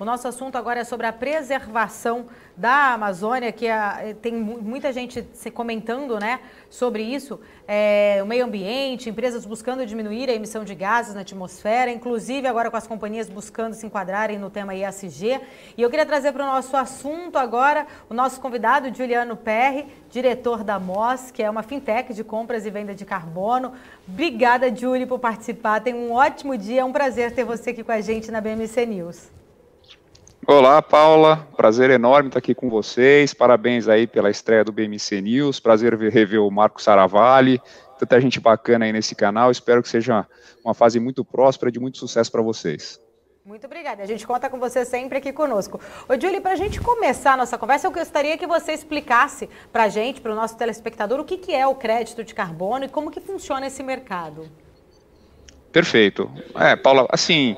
O nosso assunto agora é sobre a preservação da Amazônia, que a, é, eh, tem muita gente se comentando né, sobre isso. É, o meio ambiente, empresas buscando diminuir a emissão de gases na atmosfera, inclusive agora com as companhias buscando se enquadrarem no tema ESG. E eu queria trazer para o nosso assunto agora o nosso convidado, Juliano Perry, diretor da MOS, que é uma fintech de compras e venda de carbono. Obrigada, Julie, por participar. Tenha um ótimo dia, é um prazer ter você aqui com a gente na BMC News. Olá, Paula. Prazer enorme estar aqui com vocês. Parabéns aí pela estreia do BMC News. Prazer rever o Marco Saravalli. Tanta gente bacana aí nesse canal. Espero que seja uma fase muito próspera, de muito sucesso para vocês. Muito obrigada. A gente conta com você sempre aqui conosco. Ô, Julie, para a gente começar a nossa conversa, eu gostaria que você explicasse para a gente, para o nosso telespectador, o que, que é o crédito de carbono e como que funciona esse mercado. Perfeito. É, Paula, assim,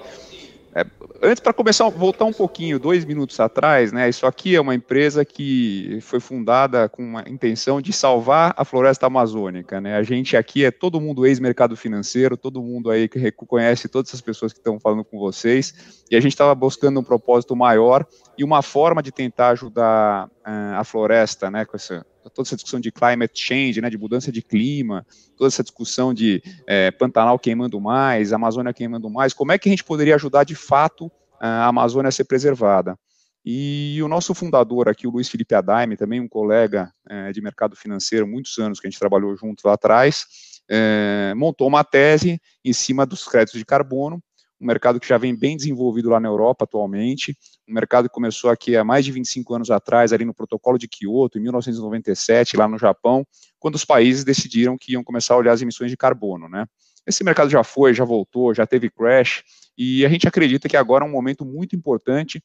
é, Antes, para começar, voltar um pouquinho, dois minutos atrás, né? Isso aqui é uma empresa que foi fundada com a intenção de salvar a floresta amazônica, né? A gente aqui é todo mundo ex-mercado financeiro, todo mundo aí que reconhece todas essas pessoas que estão falando com vocês, e a gente estava buscando um propósito maior e uma forma de tentar ajudar uh, a floresta, né? Com essa toda essa discussão de climate change, né, de mudança de clima, toda essa discussão de é, Pantanal queimando mais, Amazônia queimando mais, como é que a gente poderia ajudar de fato a Amazônia a ser preservada? E o nosso fundador aqui, o Luiz Felipe Adaime, também um colega é, de mercado financeiro, muitos anos que a gente trabalhou junto lá atrás, é, montou uma tese em cima dos créditos de carbono, um mercado que já vem bem desenvolvido lá na Europa atualmente, um mercado que começou aqui há mais de 25 anos atrás, ali no Protocolo de Kyoto, em 1997, lá no Japão, quando os países decidiram que iam começar a olhar as emissões de carbono, né? Esse mercado já foi, já voltou, já teve crash, e a gente acredita que agora é um momento muito importante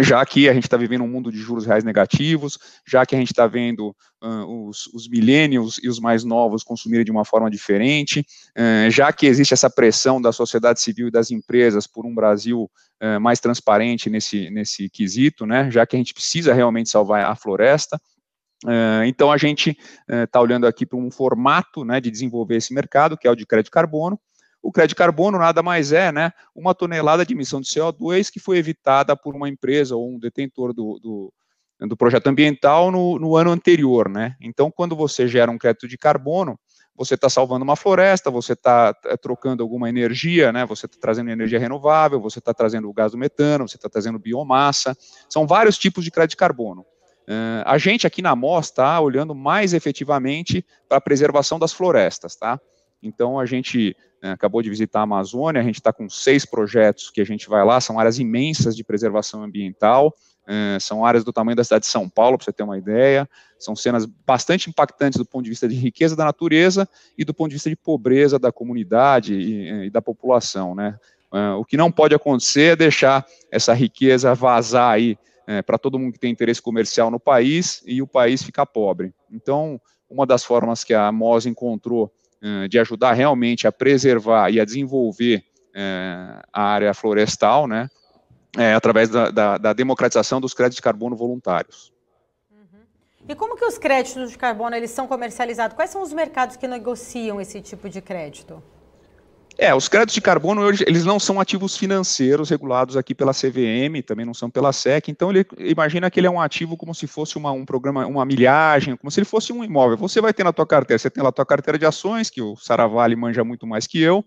já que a gente está vivendo um mundo de juros reais negativos, já que a gente está vendo uh, os, os millennials e os mais novos consumirem de uma forma diferente, uh, já que existe essa pressão da sociedade civil e das empresas por um Brasil uh, mais transparente nesse, nesse quesito, né, já que a gente precisa realmente salvar a floresta, eh, então a gente está olhando aqui para um formato né, de desenvolver esse mercado, que é o de crédito carbono, o crédito de carbono nada mais é né, uma tonelada de emissão de CO2 que foi evitada por uma empresa ou um detentor do, do, do projeto ambiental no, no ano anterior. Né? Então, quando você gera um crédito de carbono, você está salvando uma floresta, você está tá trocando alguma energia, né? Você está trazendo energia renovável, você está trazendo o gás do metano, você está trazendo biomassa. São vários tipos de crédito de carbono. Uh, a gente aqui na MOS está olhando mais efetivamente para a preservação das florestas, tá? Então, a gente né, acabou de visitar a Amazônia, a gente está com seis projetos que a gente vai lá, são áreas imensas de preservação ambiental, é, são áreas do tamanho da cidade de São Paulo, para você ter uma ideia. São cenas bastante impactantes do ponto de vista de riqueza da natureza e do ponto de vista de pobreza da comunidade e, e da população. Né? É, o que não pode acontecer é deixar essa riqueza vazar aí é, para todo mundo que tem interesse comercial no país e o país ficar pobre. Então, uma das formas que a MOS encontrou eh, de ajudar realmente a preservar e a desenvolver eh, a área florestal, né, eh, através da, da, da democratização dos créditos de carbono voluntários. Uhum. E como que os créditos de carbono eles são comercializados? Quais são os mercados que negociam esse tipo de crédito? É, os créditos de carbono eles não são ativos financeiros regulados aqui pela CVM, também não são pela SEC, então ele imagina que ele é um ativo como se fosse uma, um programa, uma milhagem, como se ele fosse um imóvel. Você vai ter na tua carteira, você tem lá a tua carteira de ações, que o Saravali manja muito mais que eu,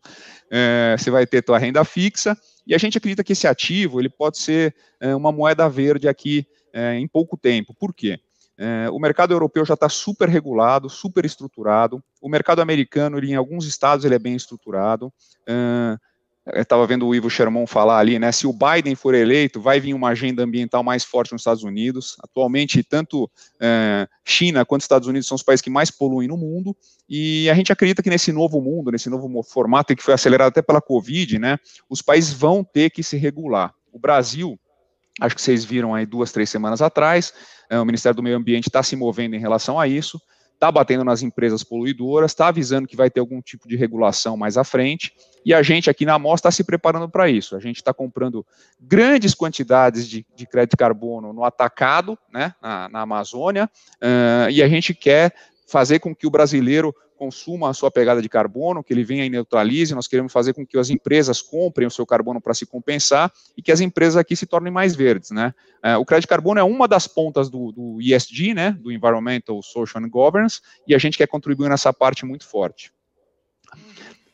é, você vai ter tua renda fixa, e a gente acredita que esse ativo ele pode ser é, uma moeda verde aqui é, em pouco tempo. Por quê? É, o mercado europeu já está super regulado, super estruturado. O mercado americano, ele, em alguns estados, ele é bem estruturado. É, estava vendo o Ivo Sherman falar ali, né? Se o Biden for eleito, vai vir uma agenda ambiental mais forte nos Estados Unidos. Atualmente, tanto é, China quanto Estados Unidos são os países que mais poluem no mundo. E a gente acredita que nesse novo mundo, nesse novo formato que foi acelerado até pela Covid, né? Os países vão ter que se regular. O Brasil Acho que vocês viram aí duas, três semanas atrás, é, o Ministério do Meio Ambiente está se movendo em relação a isso, está batendo nas empresas poluidoras, está avisando que vai ter algum tipo de regulação mais à frente, e a gente aqui na Mos está se preparando para isso. A gente está comprando grandes quantidades de, de crédito de carbono no atacado, né, na, na Amazônia, uh, e a gente quer fazer com que o brasileiro consuma a sua pegada de carbono, que ele venha e neutralize, nós queremos fazer com que as empresas comprem o seu carbono para se compensar e que as empresas aqui se tornem mais verdes. Né? É, o crédito de carbono é uma das pontas do, do ESG, né? do Environmental, Social and Governance, e a gente quer contribuir nessa parte muito forte.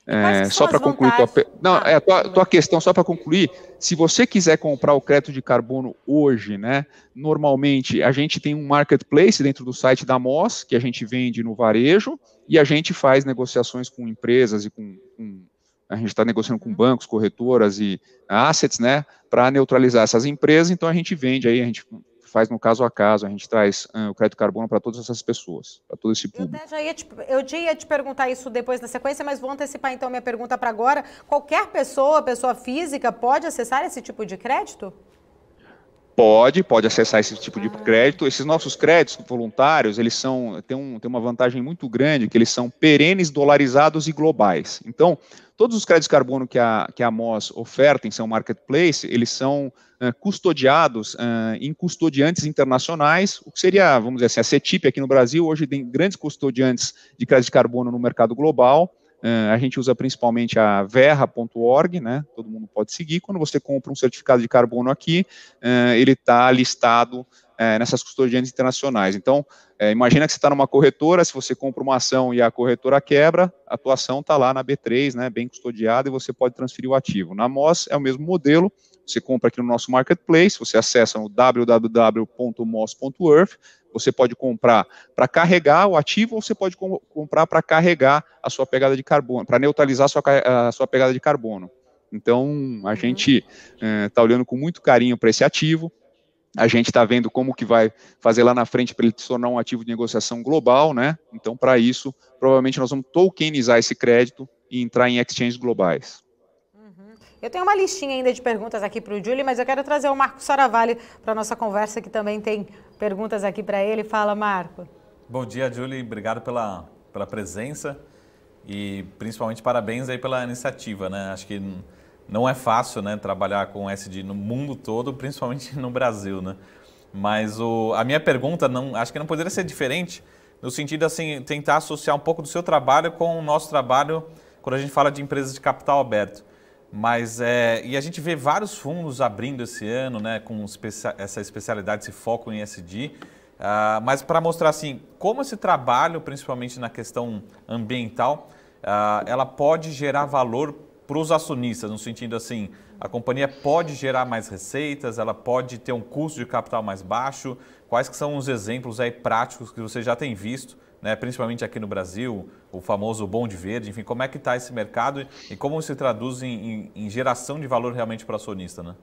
É, só para concluir tua, não, ah, é, tua, tua questão, só para concluir, se você quiser comprar o crédito de carbono hoje, né, normalmente a gente tem um marketplace dentro do site da Moss, que a gente vende no varejo, e a gente faz negociações com empresas e com. com a gente está negociando com uhum. bancos, corretoras e assets, né, para neutralizar essas empresas. Então a gente vende aí, a gente faz no caso a caso, a gente traz uh, o crédito carbono para todas essas pessoas, para todo esse público. Eu já ia te, eu já ia te perguntar isso depois na sequência, mas vou antecipar então minha pergunta para agora. Qualquer pessoa, pessoa física, pode acessar esse tipo de crédito? Pode, pode acessar esse tipo de ah. crédito. Esses nossos créditos voluntários, eles são, tem, um, tem uma vantagem muito grande, que eles são perenes, dolarizados e globais. Então, todos os créditos carbono que a, que a Moz oferta em seu marketplace, eles são ah, custodiados ah, em custodiantes internacionais, o que seria, vamos dizer assim, a CETIP aqui no Brasil, hoje tem grandes custodiantes de crédito de carbono no mercado global, a gente usa principalmente a verra.org, né? Todo mundo pode seguir. Quando você compra um certificado de carbono aqui, ele está listado eh, nessas custodiantes internacionais. Então, eh, imagina que você está numa corretora, se você compra uma ação e a corretora quebra, a tua ação está lá na B3, né? Bem custodiada e você pode transferir o ativo. Na MOS é o mesmo modelo você compra aqui no nosso marketplace, você acessa no www.moss.earth, você pode comprar para carregar o ativo ou você pode com, comprar para carregar a sua pegada de carbono, para neutralizar a sua, a sua, pegada de carbono. Então, a uhum. gente está eh, é, olhando com muito carinho para esse ativo, a gente está vendo como que vai fazer lá na frente para ele se tornar um ativo de negociação global, né? Então, para isso, provavelmente nós vamos tokenizar esse crédito e entrar em exchanges globais. Eu tenho uma listinha ainda de perguntas aqui para o Júlio, mas eu quero trazer o Marco Saravalli para a nossa conversa, que também tem perguntas aqui para ele. Fala, Marco. Bom dia, Júlio. Obrigado pela, pela presença e principalmente parabéns aí pela iniciativa, né? Acho que não é fácil, né, trabalhar com SD no mundo todo, principalmente no Brasil, né? Mas o, a minha pergunta não, acho que não poderia ser diferente no sentido assim tentar associar um pouco do seu trabalho com o nosso trabalho quando a gente fala de empresas de capital aberto. Mas é, e a gente vê vários fundos abrindo esse ano, né, com especia essa especialidade, esse foco em ESG. Uh, ah, mas para mostrar assim, como esse trabalho, principalmente na questão ambiental, uh, ela pode gerar valor para os acionistas, no sentido assim, a companhia pode gerar mais receitas, ela pode ter um custo de capital mais baixo. Quais que são os exemplos aí práticos que você já tem visto né, principalmente aqui no Brasil, o famoso bonde verde, enfim, como é que está esse mercado e como se traduz em, em, em geração de valor realmente para acionista, né?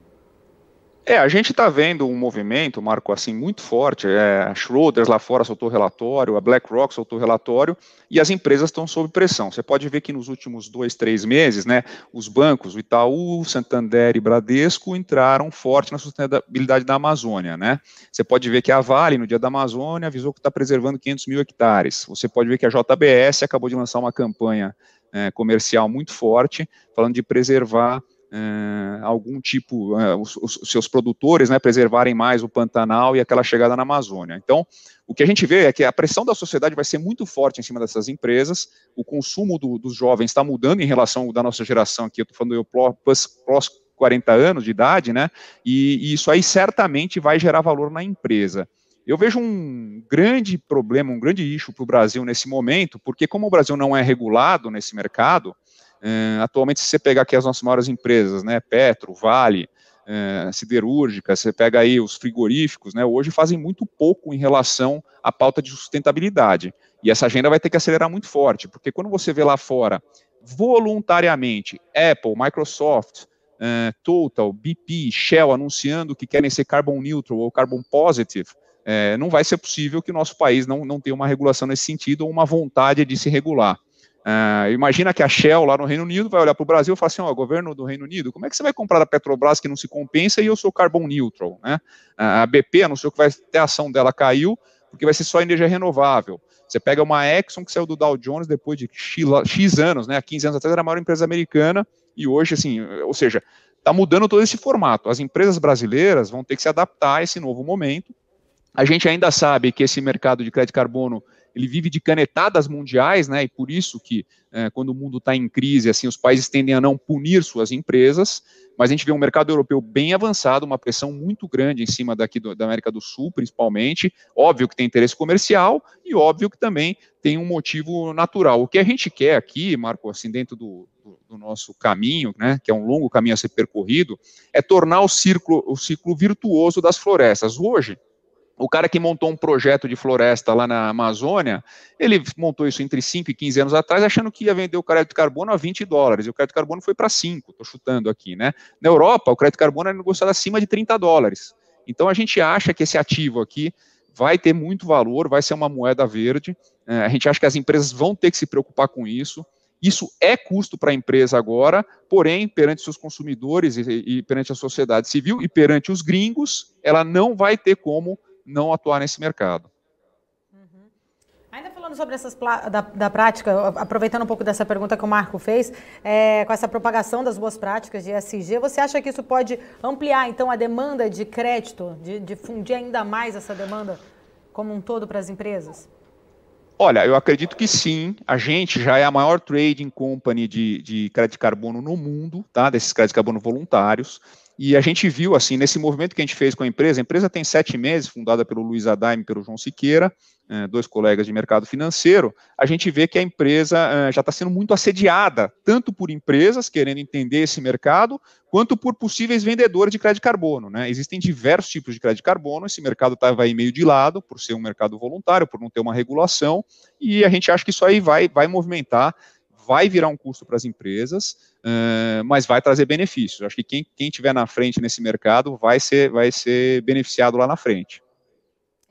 É, a gente está vendo um movimento, Marco, assim, muito forte. É, a Schroeder lá fora soltou relatório, a BlackRock soltou relatório, e as empresas estão sob pressão. Você pode ver que nos últimos dois, três meses, né, os bancos, o Itaú, Santander e Bradesco, entraram forte na sustentabilidade da Amazônia, né? Você pode ver que a Vale, no dia da Amazônia, avisou que está preservando 500 mil hectares. Você pode ver que a JBS acabou de lançar uma campanha é, comercial muito forte, falando de preservar Uh, algum tipo, uh, os, os, seus produtores né, preservarem mais o Pantanal e aquela chegada na Amazônia. Então, o que a gente vê é que a pressão da sociedade vai ser muito forte em cima dessas empresas, o consumo do, dos jovens está mudando em relação ao da nossa geração aqui, eu estou falando eu plus, 40 anos de idade, né, e, e isso aí certamente vai gerar valor na empresa. Eu vejo um grande problema, um grande issue para o Brasil nesse momento, porque como o Brasil não é regulado nesse mercado, é, atualmente, se você pegar aqui as nossas maiores empresas, né, Petro, Vale, é, siderúrgica, você pega aí os frigoríficos, né, hoje fazem muito pouco em relação à pauta de sustentabilidade. E essa agenda vai ter que acelerar muito forte, porque quando você vê lá fora, voluntariamente, Apple, Microsoft, é, Total, BP, Shell anunciando que querem ser carbon neutral ou carbon positive, é, não vai ser possível que o nosso país não, não tenha uma regulação nesse sentido ou uma vontade de se regular. Uh, imagina que a Shell lá no Reino Unido vai olhar para o Brasil e falar assim: ó, governo do Reino Unido, como é que você vai comprar da Petrobras que não se compensa e eu sou carbon neutral? Né? A BP anunciou que vai ter a ação dela caiu, porque vai ser só energia renovável. Você pega uma Exxon que saiu do Dow Jones depois de X anos, né? 15 anos atrás era a maior empresa americana, e hoje, assim, ou seja, está mudando todo esse formato. As empresas brasileiras vão ter que se adaptar a esse novo momento. A gente ainda sabe que esse mercado de crédito de carbono ele vive de canetadas mundiais, né? E por isso que é, quando o mundo está em crise, assim, os países tendem a não punir suas empresas. Mas a gente vê um mercado europeu bem avançado, uma pressão muito grande em cima daqui do, da América do Sul, principalmente. Óbvio que tem interesse comercial e óbvio que também tem um motivo natural. O que a gente quer aqui, Marco, assim, dentro do, do, do nosso caminho, né, que é um longo caminho a ser percorrido, é tornar o ciclo o ciclo virtuoso das florestas. Hoje, o cara que montou um projeto de floresta lá na Amazônia, ele montou isso entre 5 e 15 anos atrás, achando que ia vender o crédito de carbono a 20 dólares. E o crédito de carbono foi para 5, estou chutando aqui, né? Na Europa, o crédito de carbono é negociado acima de 30 dólares. Então a gente acha que esse ativo aqui vai ter muito valor, vai ser uma moeda verde. Né? a gente acha que as empresas vão ter que se preocupar com isso. Isso é custo para a empresa agora, porém, perante seus consumidores e, e perante a sociedade civil e perante os gringos, ela não vai ter como não atuar nesse mercado. Uhum. Ainda falando sobre essas da, da, prática, aproveitando um pouco dessa pergunta que o Marco fez, é, com essa propagação das boas práticas de SG, você acha que isso pode ampliar então a demanda de crédito, de difundir ainda mais essa demanda como um todo para as empresas? Olha, eu acredito que sim. A gente já é a maior trading company de, de crédito de carbono no mundo, tá? Desses créditos de carbono voluntários. E a gente viu, assim, nesse movimento que a gente fez com a empresa, a empresa tem sete meses, fundada pelo Luiz Adaime e pelo João Siqueira, é, dois colegas de mercado financeiro, a gente vê que a empresa é, já está sendo muito assediada, tanto por empresas querendo entender esse mercado, quanto por possíveis vendedores de crédito de carbono. Né? Existem diversos tipos de crédito de carbono, esse mercado estava aí meio de lado, por ser um mercado voluntário, por não ter uma regulação, e a gente acha que isso aí vai, vai movimentar vai virar um custo para as empresas, uh, mas vai trazer benefícios. Acho que quem, quem tiver na frente nesse mercado vai ser, vai ser beneficiado lá na frente.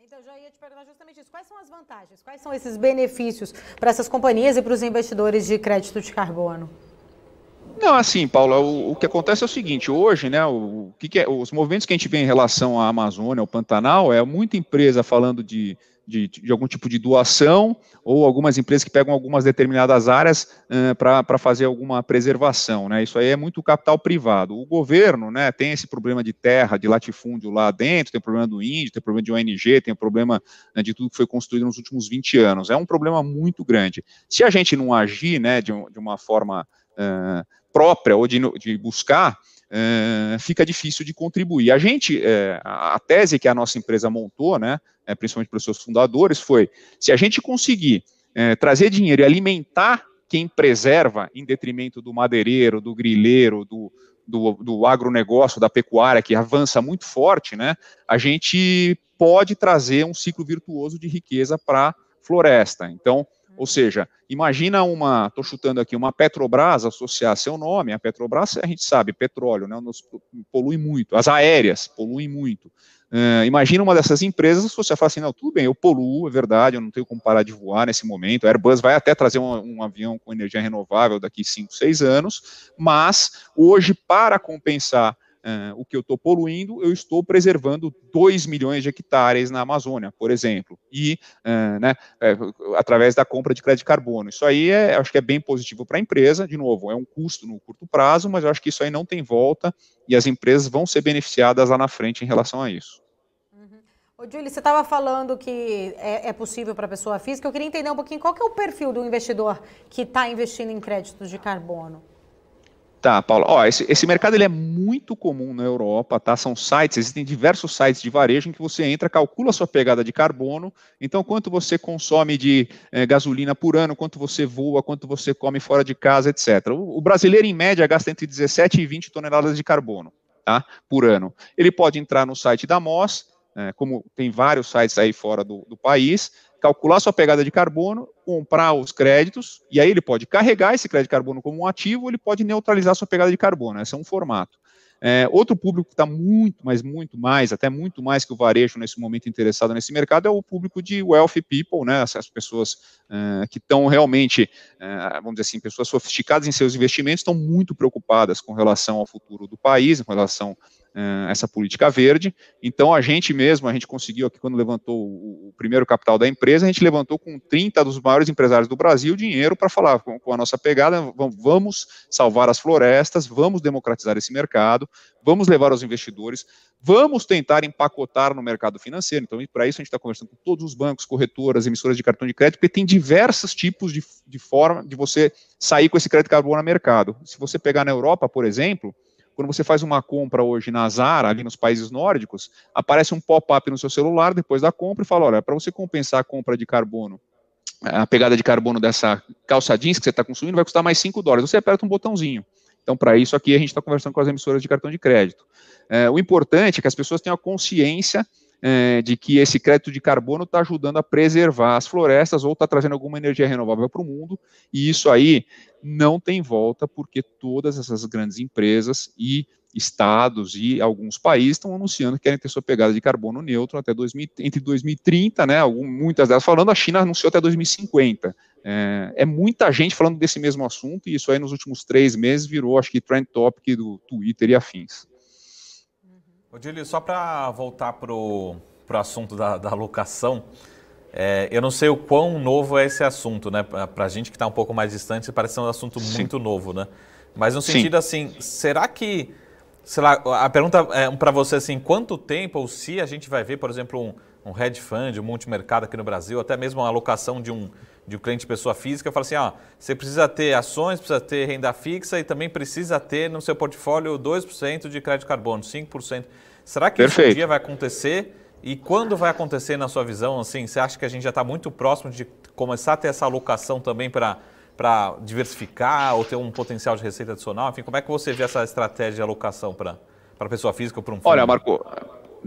Então, já ia te perguntar justamente isso. Quais são as vantagens? Quais são esses benefícios para essas companhias e para os investidores de crédito de carbono? Não, assim, Paula, o, o, que acontece é o seguinte: hoje, né, o, o que, que é, os movimentos que a gente vê em relação à Amazônia, ao Pantanal, é muita empresa falando de de, de, algum tipo de doação ou algumas empresas que pegam algumas determinadas áreas uh, para fazer alguma preservação. Né? Isso aí é muito capital privado. O governo né, tem esse problema de terra, de latifúndio lá dentro, tem o problema do índio, tem o problema de ONG, tem o problema né, de tudo que foi construído nos últimos 20 anos. É um problema muito grande. Se a gente não agir né, de, de uma forma uh, própria ou de, de buscar eh, fica difícil de contribuir. A gente, é, a tese que a nossa empresa montou, né, é, principalmente para os seus fundadores, foi: se a gente conseguir trazer dinheiro e alimentar quem preserva, em detrimento do madeireiro, do grileiro, do, do, do agronegócio, da pecuária, que avança muito forte, né, a gente pode trazer um ciclo virtuoso de riqueza para a floresta. Então, ou seja, imagina uma, estou chutando aqui, uma Petrobras associar seu nome, a Petrobras, a gente sabe, petróleo, né, nos, polui muito, as aéreas poluem muito. Uh, imagina uma dessas empresas associar, falar assim, não, tudo bem, eu poluo, é verdade, eu não tenho como parar de voar nesse momento, a Airbus vai até trazer um, um avião com energia renovável daqui 5, 6 anos, mas hoje, para compensar uh, o que eu estou poluindo, eu estou preservando 2 milhões de hectares na Amazônia, por exemplo, e uh, né, eh, através da compra de crédito de carbono. Isso aí é, acho que é bem positivo para a empresa, de novo, é um custo no curto prazo, mas eu acho que isso aí não tem volta e as empresas vão ser beneficiadas lá na frente em relação a isso. Uhum. Ô, Julie, você estava falando que é, é possível para pessoa física. Eu queria entender um pouquinho qual que é o perfil do investidor que está investindo em créditos de carbono. Tá, Paulo. Ó, esse, esse mercado ele é muito comum na Europa, tá? São sites, existem diversos sites de varejo em que você entra, calcula a sua pegada de carbono. Então, quanto você consome de eh, gasolina por ano, quanto você voa, quanto você come fora de casa, etc. O, o brasileiro, em média, gasta entre 17 e 20 toneladas de carbono tá? por ano. Ele pode entrar no site da MOS, né? como tem vários sites aí fora do, do país, calcular sua pegada de carbono, comprar os créditos, e aí ele pode carregar esse crédito de carbono como um ativo, ele pode neutralizar sua pegada de carbono. Esse é um formato. É, outro público que está muito, mas muito mais, até muito mais que o varejo nesse momento interessado nesse mercado é o público de wealthy people, né? Essas pessoas é, que estão realmente, é, vamos dizer assim, pessoas sofisticadas em seus investimentos, estão muito preocupadas com relação ao futuro do país, com relação eh, essa política verde. Então, a gente mesmo, a gente conseguiu aqui, quando levantou o, primeiro capital da empresa, a gente levantou com 30 dos maiores empresários do Brasil dinheiro para falar com, a nossa pegada, vamos salvar as florestas, vamos democratizar esse mercado, vamos levar aos investidores, vamos tentar empacotar no mercado financeiro. Então, para isso a gente está conversando com todos os bancos, corretoras, emissoras de cartão de crédito, porque tem diversos tipos de, de forma de você sair com esse crédito carbono é no mercado. Se você pegar na Europa, por exemplo, quando você faz uma compra hoje na Zara, ali nos países nórdicos, aparece um pop-up no seu celular depois da compra e fala: olha, para você compensar a compra de carbono, eh, a pegada de carbono dessa calça jeans que você está consumindo vai custar mais 5 dólares. Você aperta um botãozinho. Então, para isso aqui, a gente está conversando com as emissoras de cartão de crédito. É, o importante é que as pessoas tenham a consciência é, de que esse crédito de carbono está ajudando a preservar as florestas ou está trazendo alguma energia renovável para o mundo, e isso aí não tem volta, porque todas essas grandes empresas e estados e alguns países estão anunciando que querem ter sua pegada de carbono neutro até 2000, entre 2030, né? muitas delas falando, a China anunciou até 2050. É, é, muita gente falando desse mesmo assunto, e isso aí nos últimos três meses virou, acho que, trend topic do Twitter e afins. Odílio, só para voltar para o assunto da, da locação, é, eu não sei o quão novo é esse assunto, né? Para a gente que está um pouco mais distante, parece ser um assunto Sim. muito novo, né? Mas no sentido Sim. assim, será que, sei lá, a pergunta é para você assim, quanto tempo ou se a gente vai ver, por exemplo, um, um hedge fund, um multimercado aqui no Brasil, até mesmo a alocação de um, de um cliente pessoa física, fala assim, ó você precisa ter ações, precisa ter renda fixa e também precisa ter no seu portfólio 2% de crédito carbono, 5%. Será que Perfeito. isso um dia vai acontecer? E quando vai acontecer na sua visão, assim, você acha que a gente já está muito próximo de começar a ter essa alocação também para para diversificar ou ter um potencial de receita adicional? Enfim, como é que você vê essa estratégia de alocação para para pessoa física ou para um fundo? Olha, Marco,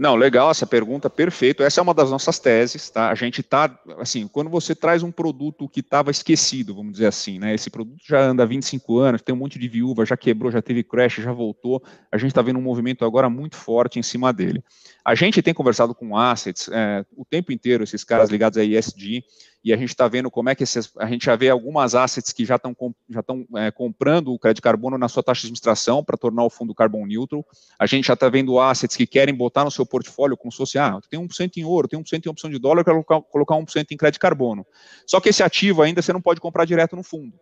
não, legal essa pergunta, perfeito. Essa é uma das nossas teses, tá? A gente tá, assim, quando você traz um produto que estava esquecido, vamos dizer assim, né? Esse produto já anda há 25 anos, tem um monte de viúva, já quebrou, já teve crash, já voltou. A gente está vendo um movimento agora muito forte em cima dele. A gente tem conversado com assets é, o tempo inteiro, esses caras ligados a ESG, e a gente está vendo como é que esses, a gente já vê algumas assets que já estão já estão é, comprando o crédito carbono na sua taxa de administração para tornar o fundo carbon neutral. A gente já está vendo assets que querem botar no seu portfólio como se fosse, ah, tem 1% em ouro, tem 1% em opção de dólar, eu quero colocar 1% em crédito carbono. Só que esse ativo ainda você não pode comprar direto no fundo.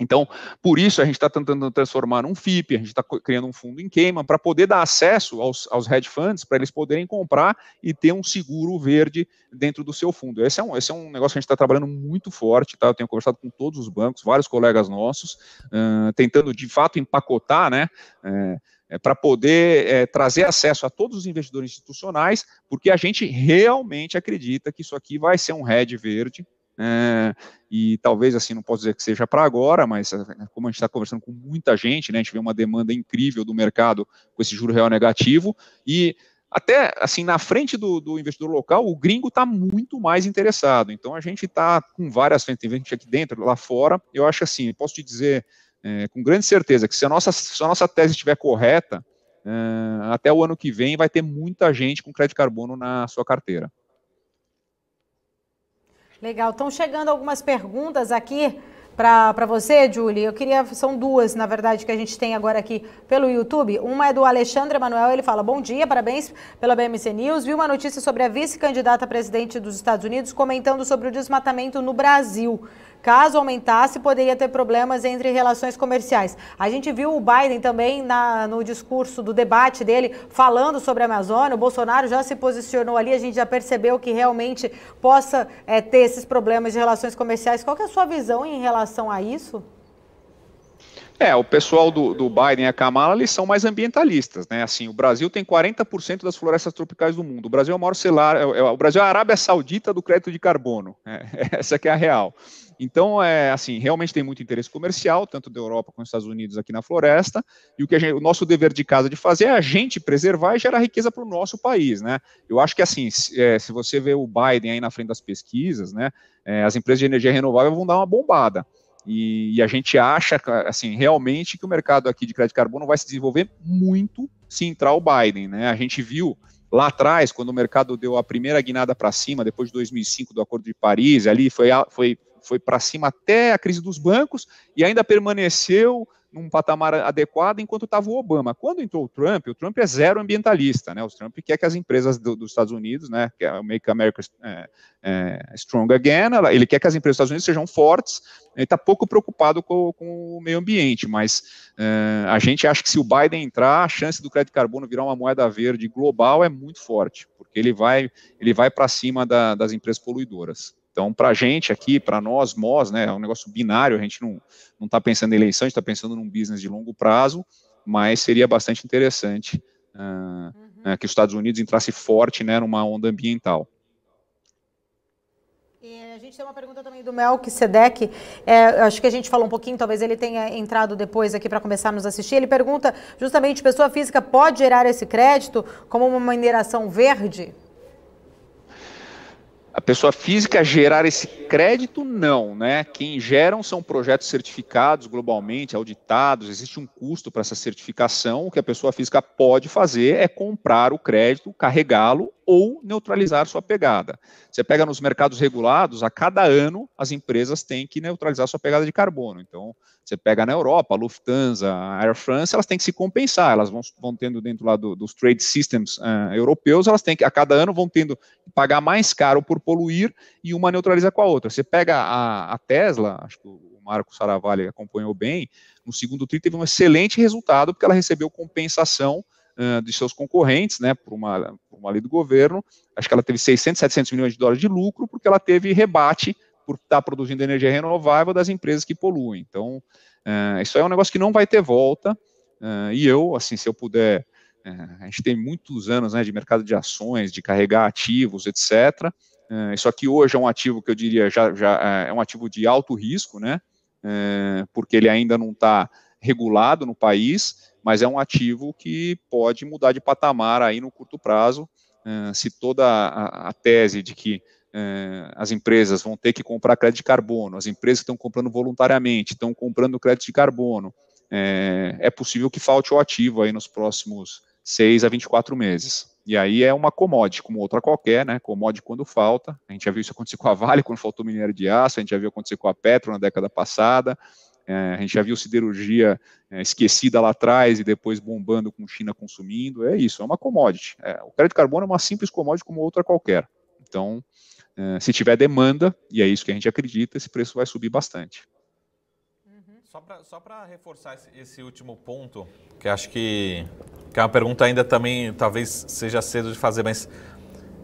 Então, por isso a gente está tentando transformar um FIP, a gente está criando um fundo em queima para poder dar acesso aos, aos hedge funds, para eles poderem comprar e ter um seguro verde dentro do seu fundo. Esse é um, esse é um negócio que a gente está trabalhando muito forte, tá? Eu tenho conversado com todos os bancos, vários colegas nossos, uh, tentando de fato empacotar, né? Uh, é, é para poder é, trazer acesso a todos os investidores institucionais, porque a gente realmente acredita que isso aqui vai ser um red verde, é, e talvez, assim, não posso dizer que seja para agora, mas eh, como a gente está conversando com muita gente, né, a gente vê uma demanda incrível do mercado com esse juro real negativo, e até, assim, na frente do, do investidor local, o gringo está muito mais interessado. Então, a gente está com várias frentes, tem gente aqui dentro, lá fora. Eu acho assim, posso te dizer é, com grande certeza que se a nossa, se a nossa tese estiver correta, é, até o ano que vem vai ter muita gente com crédito carbono na sua carteira. Legal. Estão chegando algumas perguntas aqui para você, Julie. Eu queria. São duas, na verdade, que a gente tem agora aqui pelo YouTube. Uma é do Alexandre Manuel. Ele fala: Bom dia, parabéns pela BMC News. Vi uma notícia sobre a vice-candidata a presidente dos Estados Unidos comentando sobre o desmatamento no Brasil. Caso aumentasse, poderia ter problemas entre relações comerciais. A gente viu o Biden também na, no discurso do debate dele falando sobre a Amazônia. O Bolsonaro já se posicionou ali, a gente já percebeu que realmente possa é, ter esses problemas de relações comerciais. Qual é a sua visão em relação a isso? É, o pessoal do, do Biden e a Kamala, eles são mais ambientalistas, né? Assim, o Brasil tem 40% das florestas tropicais do mundo. O Brasil é o maior celular, é, é, o Brasil é a Arábia Saudita do crédito de carbono. É, essa que é a real. Então, é assim, realmente tem muito interesse comercial, tanto da Europa quanto dos Estados Unidos aqui na floresta, e o que gente, o nosso dever de casa de fazer é a gente preservar e gerar riqueza para o nosso país, né? Eu acho que assim, se, é, se, você vê o Biden aí na frente das pesquisas, né, é, as empresas de energia renovável vão dar uma bombada. E, e, a gente acha, assim, realmente que o mercado aqui de crédito de carbono vai se desenvolver muito se entrar o Biden, né? A gente viu lá atrás, quando o mercado deu a primeira guinada para cima, depois de 2005 do Acordo de Paris, ali foi, foi foi para cima até a crise dos bancos e ainda permaneceu num patamar adequado enquanto estava o Obama. Quando entrou o Trump, o Trump é zero ambientalista, né? O Trump quer que as empresas do, dos Estados Unidos, né, que é o Make America é, é, Strong Again, ele quer que as empresas dos Estados Unidos sejam fortes, ele está pouco preocupado com, com, o meio ambiente, mas é, a gente acha que se o Biden entrar, a chance do crédito carbono virar uma moeda verde global é muito forte, porque ele vai, ele vai para cima da, das empresas poluidoras. Então, para a gente aqui, para nós, nós, né, é um negócio binário, a gente não está pensando em eleição, a gente está pensando num business de longo prazo, mas seria bastante interessante uh, uhum. né, que os Estados Unidos entrasse forte né, numa onda ambiental. E a gente tem uma pergunta também do Melk Sedec. É, acho que a gente falou um pouquinho, talvez ele tenha entrado depois aqui para começar a nos assistir. Ele pergunta justamente: pessoa física pode gerar esse crédito como uma mineração verde? A pessoa física gerar esse crédito, não, né? Quem geram são projetos certificados globalmente, auditados, existe um custo para essa certificação. O que a pessoa física pode fazer é comprar o crédito, carregá-lo ou neutralizar sua pegada. Você pega nos mercados regulados, a cada ano as empresas têm que neutralizar sua pegada de carbono. Então, você pega na Europa, a Lufthansa, a Air France, elas têm que se compensar, elas vão, vão tendo dentro lá do, dos trade systems uh, europeus, elas têm que, a cada ano, vão tendo que pagar mais caro por poluir e uma neutraliza com a outra. Você pega a, a Tesla, acho que o Marco Saravalli acompanhou bem, no segundo TRI teve um excelente resultado, porque ela recebeu compensação dos de seus concorrentes, né, por uma, por uma lei do governo. Acho que ela teve 600, 700 milhões de dólares de lucro, porque ela teve rebate por estar produzindo energia renovável das empresas que poluem. Então, uh, isso é um negócio que não vai ter volta. e eu, assim, se eu puder, a gente tem muitos anos né, de mercado de ações, de carregar ativos, etc. isso aqui hoje é um ativo que eu diria já, já é um ativo de alto risco, né? porque ele ainda não está regulado no país, mas é um ativo que pode mudar de patamar aí no curto prazo, é, se toda a, tese de que é, as empresas vão ter que comprar crédito de carbono, as empresas estão comprando voluntariamente, estão comprando crédito de carbono, é, é, possível que falte o ativo aí nos próximos 6 a 24 meses. E aí é uma commodity, como outra qualquer, né? Commodity quando falta. A gente já viu isso acontecer com a Vale, quando faltou minério de aço, a gente já viu acontecer com a Petro na década passada. É, a gente já viu siderurgia é, esquecida lá atrás e depois bombando com China consumindo. É isso, é uma commodity. É, o crédito de carbono é uma simples commodity como outra qualquer. Então, é, se tiver demanda, e é isso que a gente acredita, esse preço vai subir bastante. Uhum. Só para reforçar esse, esse, último ponto, que acho que, que é uma pergunta ainda também, talvez seja cedo de fazer, mas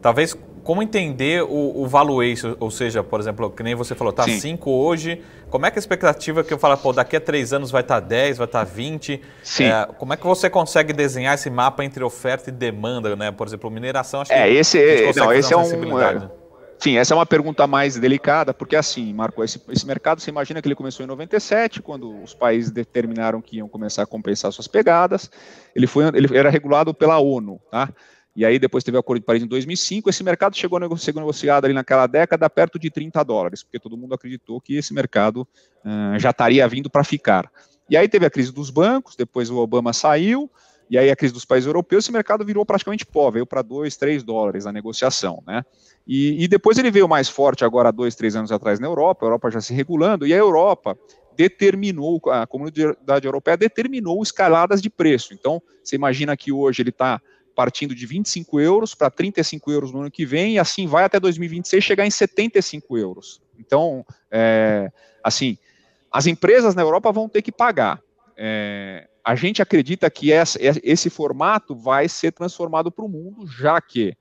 talvez como entender o, o valuation, ou seja, por exemplo, que nem você falou, está 5 hoje, como é que é a expectativa que eu falo, pô, daqui a 3 anos vai estar tá 10, vai estar tá 20? Sim. É, como é que você consegue desenhar esse mapa entre oferta e demanda, né? Por exemplo, mineração, acho é, esse, é não, esse é um... É, sim, essa é uma pergunta mais delicada, porque assim, Marco, esse, esse mercado, você imagina que ele começou em 97, quando os países determinaram que iam começar a compensar suas pegadas, ele, foi, ele era regulado pela ONU, tá? E aí depois teve o Acordo de Paris em 2005. Esse mercado chegou a ser negociado ali naquela década perto de 30 dólares, porque todo mundo acreditou que esse mercado uh, já estaria vindo para ficar. E aí teve a crise dos bancos, depois o Obama saiu, e aí a crise dos países europeus, esse mercado virou praticamente pó, veio para 2, 3 dólares a negociação, né? E, e, depois ele veio mais forte agora, dois, três anos atrás, na Europa, a Europa já se regulando, e a Europa determinou, a comunidade europeia determinou escaladas de preço. Então, você imagina que hoje ele está partindo de 25 euros para 35 euros no ano que vem, e assim vai até 2026 chegar em 75 euros. Então, é, assim, as empresas na Europa vão ter que pagar. É, a gente acredita que essa, é, esse formato vai ser transformado para o mundo, já que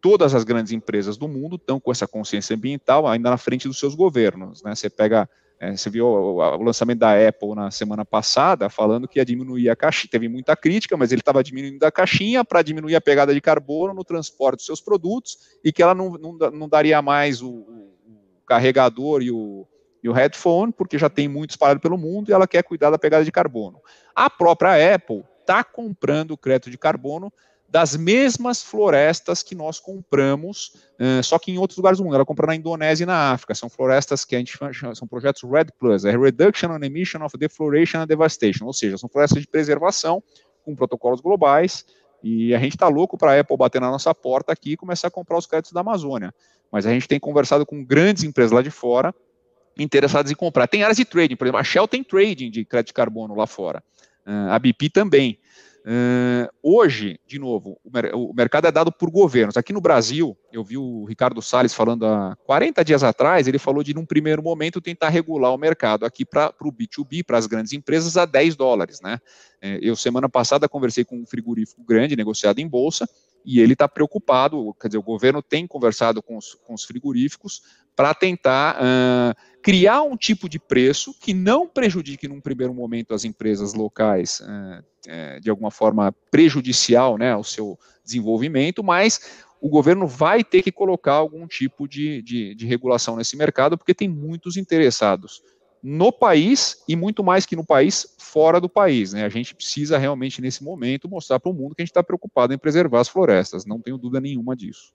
todas as grandes empresas do mundo estão com essa consciência ambiental ainda na frente dos seus governos. Né? Você pega é, você viu o, o, lançamento da Apple na semana passada, falando que ia diminuir a caixinha. Teve muita crítica, mas ele estava diminuindo a caixinha para diminuir a pegada de carbono no transporte dos seus produtos e que ela não, não, não daria mais o, o carregador e o, e o headphone, porque já tem muito espalhado pelo mundo e ela quer cuidar da pegada de carbono. A própria Apple está comprando crédito de carbono das mesmas florestas que nós compramos, eh, só que em outros lugares do mundo. Ela compra na Indonésia e na África. São florestas que a gente chama, são projetos RED Plus, é Reduction and Emission of Defloration and Devastation, ou seja, são florestas de preservação com protocolos globais. E a gente está louco para a Apple bater na nossa porta aqui e começar a comprar os créditos da Amazônia. Mas a gente tem conversado com grandes empresas lá de fora interessadas em comprar. Tem áreas de trading, por exemplo, a Shell tem trading de crédito de carbono lá fora. Eh, a BP também. Uh, hoje, de novo, o, mer o, mercado é dado por governos. Aqui no Brasil, eu vi o Ricardo Salles falando há 40 dias atrás, ele falou de, num primeiro momento, tentar regular o mercado aqui para o B2B, para as grandes empresas, a 10 dólares. Né? Uh, eu, semana passada, conversei com um frigorífico grande, negociado em bolsa, e ele está preocupado, quer dizer, o governo tem conversado com os, com os frigoríficos para tentar. Uh, criar um tipo de preço que não prejudique num primeiro momento as empresas locais é, de alguma forma prejudicial né, ao seu desenvolvimento, mas o governo vai ter que colocar algum tipo de, de, de regulação nesse mercado, porque tem muitos interessados no país e muito mais que no país, fora do país. Né? A gente precisa realmente, nesse momento, mostrar para o mundo que a gente está preocupado em preservar as florestas, não tenho dúvida nenhuma disso.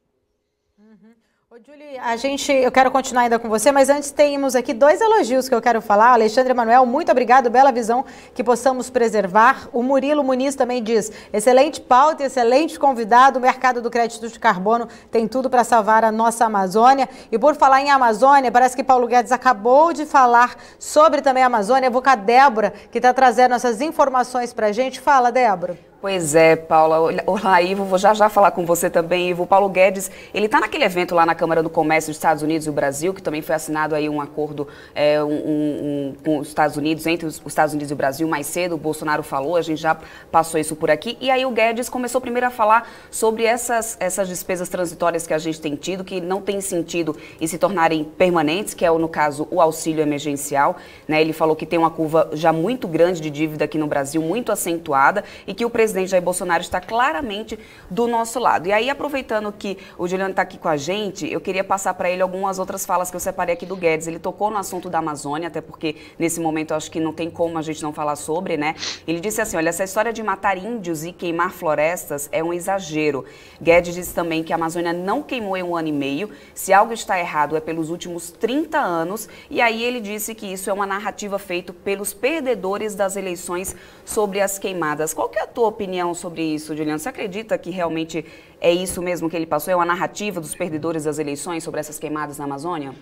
Ô, Julie, a gente, eu quero continuar ainda com você, mas antes temos aqui dois elogios que eu quero falar. Alexandre Manuel, muito obrigado, bela visão que possamos preservar. O Murilo Muniz também diz: excelente pauta, excelente convidado. O mercado do crédito de carbono tem tudo para salvar a nossa Amazônia. E por falar em Amazônia, parece que Paulo Guedes acabou de falar sobre também a Amazônia. Eu vou com a Débora, que está trazendo essas informações para a gente. Fala, Débora. Pois é, Paula. Olá, Ivo. Vou já já falar com você também, Ivo. Paulo Guedes, ele está naquele evento lá na Câmara do Comércio dos Estados Unidos e o Brasil, que também foi assinado aí um acordo é, um, um, com os Estados Unidos, entre os Estados Unidos e o Brasil, mais cedo. O Bolsonaro falou, a gente já passou isso por aqui. E aí o Guedes começou primeiro a falar sobre essas, essas despesas transitórias que a gente tem tido, que não tem sentido e se tornarem permanentes, que é, no caso, o auxílio emergencial. Né? Ele falou que tem uma curva já muito grande de dívida aqui no Brasil, muito acentuada, e que o presidente presidente Jair Bolsonaro está claramente do nosso lado. E aí, aproveitando que o Juliano está aqui com a gente, eu queria passar para ele algumas outras falas que eu separei aqui do Guedes. Ele tocou no assunto da Amazônia, até porque nesse momento acho que não tem como a gente não falar sobre, né? Ele disse assim: olha, essa história de matar índios e queimar florestas é um exagero. Guedes disse também que a Amazônia não queimou em um ano e meio. Se algo está errado, é pelos últimos 30 anos. E aí ele disse que isso é uma narrativa feita pelos perdedores das eleições sobre as queimadas. Qual que é a tua opinião? opinião sobre isso, Juliano? Você acredita que realmente é isso mesmo que ele passou? É uma narrativa dos perdedores das eleições sobre essas queimadas na Amazônia?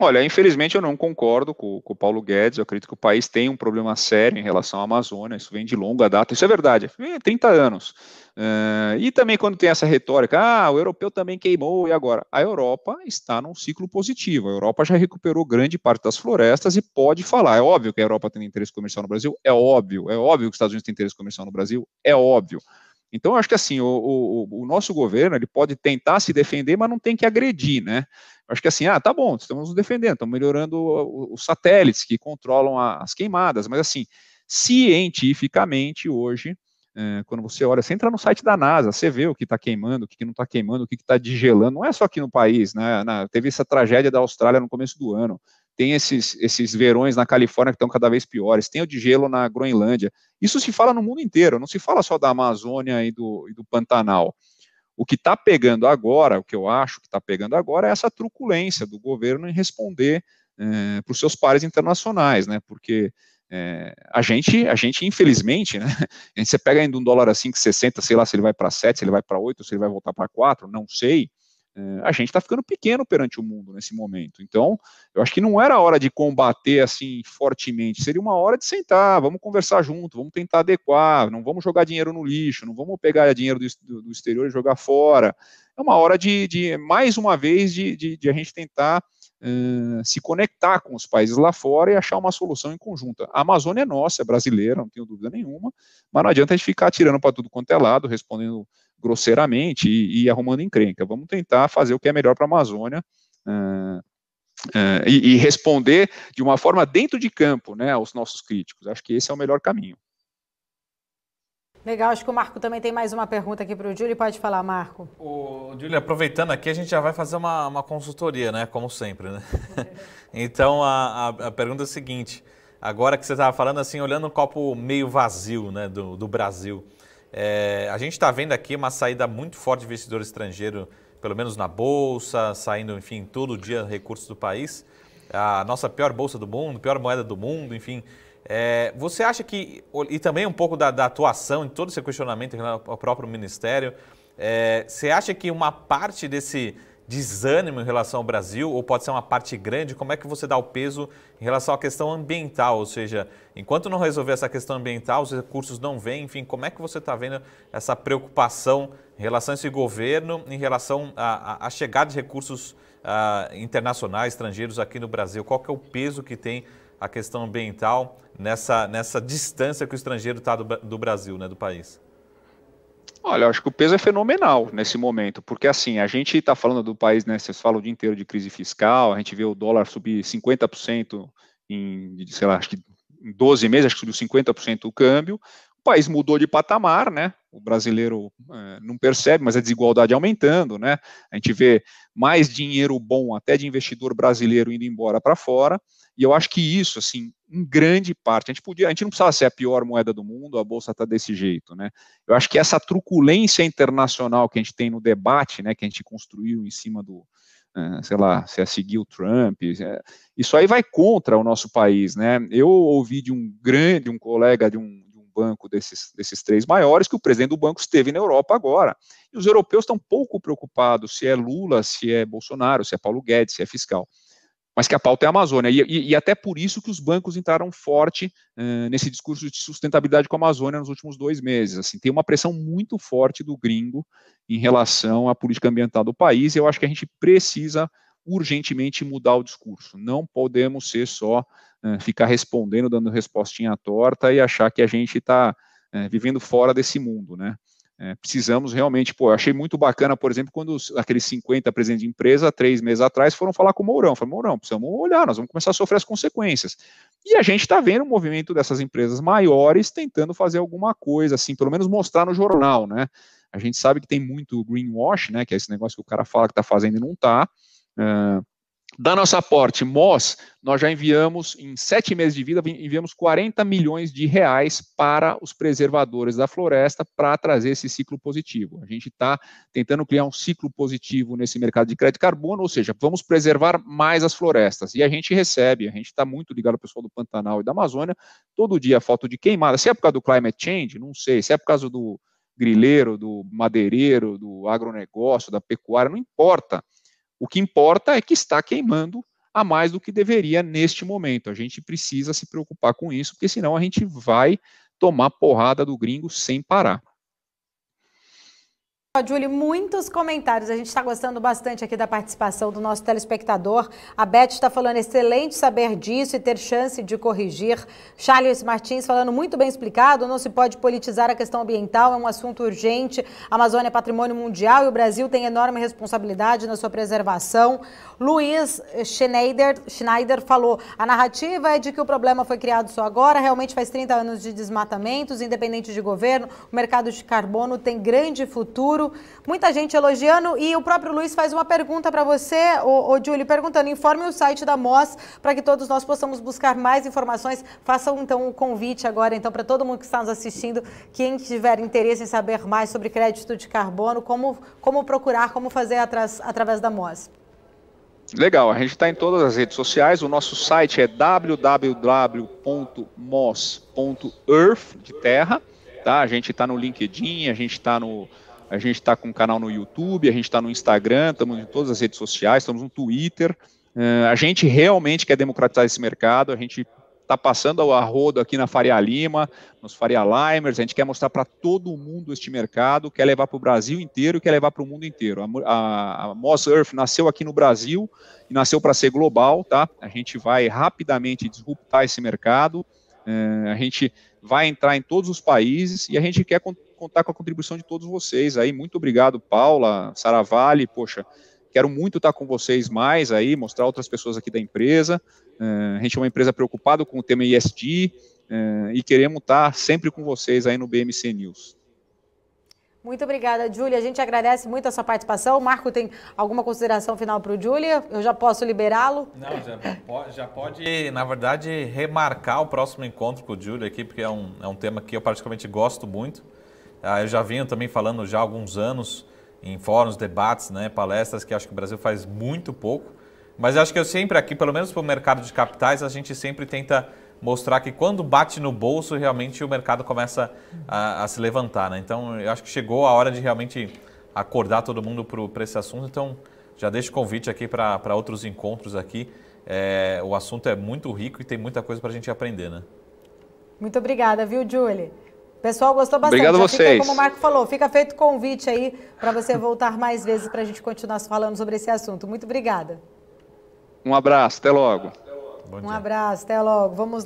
Olha, infelizmente eu não concordo com, com o Paulo Guedes. Eu acredito que o país tem um problema sério em relação à Amazônia. Isso vem de longa data. Isso é verdade. 30 é anos. Uh, e também quando tem essa retórica, ah, o europeu também queimou, e agora? A Europa está num ciclo positivo. A Europa já recuperou grande parte das florestas e pode falar. É óbvio que a Europa tem interesse comercial no Brasil, é óbvio. É óbvio que os Estados Unidos têm interesse comercial no Brasil, é óbvio. Então, eu acho que assim, o, o, o nosso governo ele pode tentar se defender, mas não tem que agredir, né? acho que assim, ah, tá bom, estamos nos defendendo, estamos melhorando os satélites que controlam as queimadas, mas assim, cientificamente hoje, é, quando você olha, você entra no site da NASA, você vê o que está queimando, o que não está queimando, o que está degelando, não é só aqui no país, né? Na, teve essa tragédia da Austrália no começo do ano, tem esses, esses verões na Califórnia que estão cada vez piores, tem o de gelo na Groenlândia, isso se fala no mundo inteiro, não se fala só da Amazônia e do, e do Pantanal, o que está pegando agora, o que eu acho que está pegando agora, é essa truculência do governo em responder é, eh, para os seus pares internacionais, né? Porque é, a gente, a gente infelizmente, né, a gente, você pega ainda um dólar assim a 5,60, sei lá se ele vai para 7, se ele vai para 8, se ele vai voltar para 4, não sei, eh, a gente está ficando pequeno perante o mundo nesse momento. Então, eu acho que não era hora de combater assim fortemente, seria uma hora de sentar, vamos conversar junto, vamos tentar adequar, não vamos jogar dinheiro no lixo, não vamos pegar dinheiro do, do exterior e jogar fora. É uma hora de, de mais uma vez, de, de, de a gente tentar uh, se conectar com os países lá fora e achar uma solução em conjunto. A Amazônia é nossa, é brasileira, não tenho dúvida nenhuma, mas não adianta a gente ficar tirando para tudo quanto é lado, respondendo grosseiramente e, e arrumando encrenca. Vamos tentar fazer o que é melhor para a Amazônia. Uh, uh, e, e, responder de uma forma dentro de campo né, aos nossos críticos. Acho que esse é o melhor caminho. Legal, acho que o Marco também tem mais uma pergunta aqui para o Júlio. Pode falar, Marco. O Júlio, aproveitando aqui, a gente já vai fazer uma, uma consultoria, né? Como sempre, né? então, a, a, pergunta é a seguinte. Agora que você estava falando assim, olhando o copo meio vazio né, do, do Brasil, é, a gente está vendo aqui uma saída muito forte de investidor estrangeiro, pelo menos na bolsa, saindo, enfim, todo dia recursos do país. A nossa pior bolsa do mundo, pior moeda do mundo, enfim. É, você acha que, e também um pouco da, da atuação, de todo esse questionamento ao próprio Ministério, é, você acha que uma parte desse, desânimo em relação ao Brasil, ou pode ser uma parte grande? Como é que você dá o peso em relação à questão ambiental? Ou seja, enquanto não resolver essa questão ambiental, os recursos não vêm, enfim, como é que você está vendo essa preocupação em relação a esse governo, em relação à chegada de recursos uh, internacionais, estrangeiros aqui no Brasil? Qual que é o peso que tem a questão ambiental nessa, nessa distância que o estrangeiro está do, do Brasil, né, do país? Olha, eu acho que o peso é fenomenal nesse momento, porque assim, a gente está falando do país, né? Vocês falam o dia inteiro de crise fiscal, a gente vê o dólar subir 50% em, sei lá, acho que em 12 meses, acho que subiu 50% o câmbio, o país mudou de patamar, né? o brasileiro é, não percebe, mas a desigualdade aumentando, né? A gente vê mais dinheiro bom até de investidor brasileiro indo embora para fora, e eu acho que isso, assim, em grande parte, a gente podia, a gente não precisava ser a pior moeda do mundo, a bolsa está desse jeito, né? Eu acho que essa truculência internacional que a gente tem no debate, né, que a gente construiu em cima do, eh, sei lá, se é seguir o Trump, é, isso aí vai contra o nosso país, né? Eu ouvi de um grande, um colega de um banco desses, desses três maiores que o presidente do banco esteve na Europa agora. E os europeus estão pouco preocupados se é Lula, se é Bolsonaro, se é Paulo Guedes, se é fiscal. Mas que a pauta é a Amazônia. E, e, e até por isso que os bancos entraram forte uh, nesse discurso de sustentabilidade com a Amazônia nos últimos dois meses. Assim, tem uma pressão muito forte do gringo em relação à política ambiental do país, e eu acho que a gente precisa urgentemente mudar o discurso. Não podemos ser só é, ficar respondendo, dando respostinha torta e achar que a gente está é, eh, vivendo fora desse mundo, né? É, precisamos realmente, pô, eu achei muito bacana, por exemplo, quando os, aqueles 50 presidentes de empresa, três meses atrás, foram falar com o Mourão. Falaram, Mourão, precisamos olhar, nós vamos começar a sofrer as consequências. E a gente está vendo o movimento dessas empresas maiores tentando fazer alguma coisa, assim, pelo menos mostrar no jornal, né? A gente sabe que tem muito greenwash, né? Que é esse negócio que o cara fala que está fazendo e não está. Ah, da nossa aporte MOS, nós já enviamos, em sete meses de vida, enviamos 40 milhões de reais para os preservadores da floresta para trazer esse ciclo positivo. A gente está tentando criar um ciclo positivo nesse mercado de crédito de carbono, ou seja, vamos preservar mais as florestas. E a gente recebe, a gente está muito ligado ao pessoal do Pantanal e da Amazônia, todo dia foto de queimada. Se é por causa do climate change, não sei, se é por causa do grileiro, do madeireiro, do agronegócio, da pecuária, não importa o que importa é que está queimando a mais do que deveria neste momento. A gente precisa se preocupar com isso, porque senão a gente vai tomar porrada do gringo sem parar. Julie, muitos comentários. A gente está gostando bastante aqui da participação do nosso telespectador. A Beth está falando, excelente saber disso e ter chance de corrigir. Charles Martins falando, muito bem explicado, não se pode politizar a questão ambiental, é um assunto urgente. A Amazônia é patrimônio mundial e o Brasil tem enorme responsabilidade na sua preservação. Luiz Schneider, Schneider falou, a narrativa é de que o problema foi criado só agora, realmente faz 30 anos de desmatamentos, independente de governo, o mercado de carbono tem grande futuro futuro. Muita gente elogiando e o próprio Luiz faz uma pergunta para você, o ô Júlio, perguntando, informe o site da MOS para que todos nós possamos buscar mais informações. Façam então o um convite agora então para todo mundo que está nos assistindo, quem tiver interesse em saber mais sobre crédito de carbono, como, como procurar, como fazer atras, através da MOS. Legal, a gente está em todas as redes sociais. O nosso site é www.mos.earth de terra. Tá? A gente está no LinkedIn, a gente está no a gente está com um canal no YouTube, a gente está no Instagram, estamos em todas as redes sociais, estamos no Twitter. Uh, a gente realmente quer democratizar esse mercado, a gente está passando a arrodo aqui na Faria Lima, nos Faria Limers, a gente quer mostrar para todo mundo este mercado, quer levar para o Brasil inteiro, quer levar para o mundo inteiro. A, a, a Moss Earth nasceu aqui no Brasil e nasceu para ser global, tá? A gente vai rapidamente disruptar esse mercado, uh, a gente vai entrar em todos os países e a gente quer contar com a contribuição de todos vocês aí. Muito obrigado, Paula, Sara Vale, poxa, quero muito estar com vocês mais aí, mostrar outras pessoas aqui da empresa. Eh, a gente é uma empresa preocupada com o tema ISD eh, e queremos estar sempre com vocês aí no BMC News. Muito obrigada, Júlia. A gente agradece muito a sua participação. O Marco tem alguma consideração final para o Júlia? Eu já posso liberá-lo? Não, já pode, já pode, na verdade, remarcar o próximo encontro com o Júlia aqui, porque é um, é um tema que eu particularmente gosto muito. Ah, eu já venho também falando já há alguns anos em fóruns, debates, né, palestras, que acho que o Brasil faz muito pouco. Mas acho que eu sempre aqui, pelo menos para o mercado de capitais, a gente sempre tenta mostrar que quando bate no bolso, realmente o mercado começa a, a se levantar. Né? Então, eu acho que chegou a hora de realmente acordar todo mundo para esse assunto. Então, já deixo o convite aqui para outros encontros aqui. É, o assunto é muito rico e tem muita coisa para a gente aprender. Né? Muito obrigada, viu, Julie? pessoal gostou bastante. Obrigado a vocês. Fica, como o Marco falou, fica feito convite aí para você voltar mais vezes para a gente continuar falando sobre esse assunto. Muito obrigada. Um abraço, até logo. Um abraço, até logo. Vamos